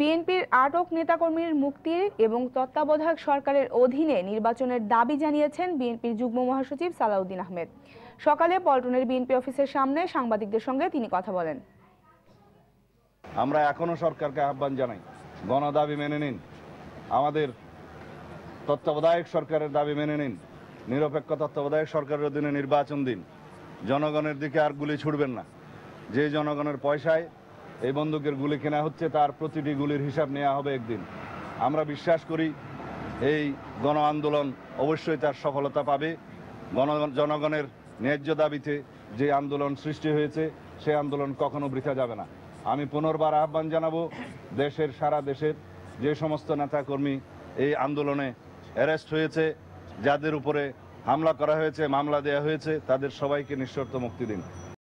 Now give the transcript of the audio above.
বিএনপির আটক নেতাকর্মীর মুক্তির এবং তত্ত্বাবধায়ক সরকারের অধীনে নির্বাচনের দাবি জানিয়েছেন বিএনপির যুগ্ম মহাসচিব সালাউদ্দিন আহমেদ সকালে পল্টনের বিএনপি অফিসের সামনে সাংবাদিকদের সঙ্গে তিনি কথা বলেন আমরা এখনো সরকারকে আহ্বান জানাই গণদাবি মেনে নিন আমাদের তত্ত্বাবধায়ক সরকারের দাবি মেনে নিন নিরপেক্ষ তত্ত্বাবধায়ক সরকারের অধীনে নির্বাচন দিন জনগণের দিকে আর গুলি ছুটবেন না যে জনগণের পয়সায় এই বন্দুকের গুলি কেনা হচ্ছে তার প্রতিটি গুলির হিসাব নেওয়া হবে একদিন আমরা বিশ্বাস করি এই গণ আন্দোলন অবশ্যই তার সফলতা পাবে গণ জনগণের ন্যায্য দাবিতে যে আন্দোলন সৃষ্টি হয়েছে সে আন্দোলন কখনো বৃথা যাবে না আমি পুনর্বার আহ্বান জানাবো দেশের সারা দেশের যে সমস্ত নেতাকর্মী এই আন্দোলনে অ্যারেস্ট হয়েছে যাদের উপরে হামলা করা হয়েছে মামলা দেয়া হয়েছে তাদের সবাইকে নিঃশর্ত মুক্তি দিন